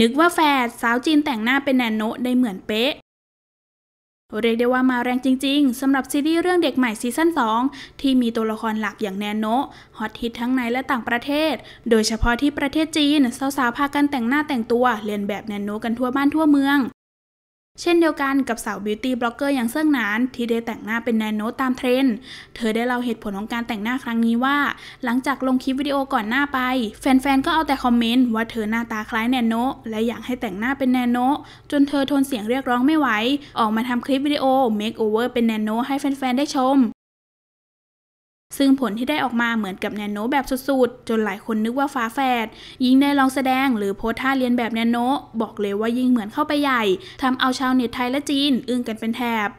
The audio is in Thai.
นึกว่าแฟดสาวจีนแต่งหน้าเป็นแนนโนได้เหมือนเป๊ะเรียกได้ว่ามาแรงจริงๆสำหรับซีรีส์เรื่องเด็กใหม่ซีซั่น2ที่มีตัวละครหลักอย่างแนนโนฮอตฮิตทั้งในและต่างประเทศ โดยเฉพาะที่ประเทศจีนสาวๆพากันแต่งหน้าแต่งตัว เรียนแบบแนนโนกันทั่วบ้านทั่วเมืองเช่นเดียวกันกับสาวบิวตี้บล็อกเกอร์อย่างเซิ่งนาน ที่ได้แต่งหน้าเป็นแนนโนตามเทรนด์ เธอได้เล่าเหตุผลของการแต่งหน้าครั้งนี้ว่า หลังจากลงคลิปวิดีโอก่อนหน้าไป แฟนๆก็เอาแต่คอมเมนต์ว่าเธอหน้าตาคล้ายแนนโนและอยากให้แต่งหน้าเป็นแนนโนจนเธอทนเสียงเรียกร้องไม่ไหว ออกมาทำคลิปวิดีโอเมคโอเวอร์เป็นแนนโนให้แฟนๆได้ชมซึ่งผลที่ได้ออกมาเหมือนกับแนนโนแบบสุดๆจนหลายคนนึกว่าฟ้าแฝดยิ่งได้ลองแสดงหรือโพสท่าเรียนแบบแนนโน บอกเลยว่ายิ่งเหมือนเข้าไปใหญ่ ทำเอาชาวเน็ตไทยและจีน อึ้งกันเป็นแถบ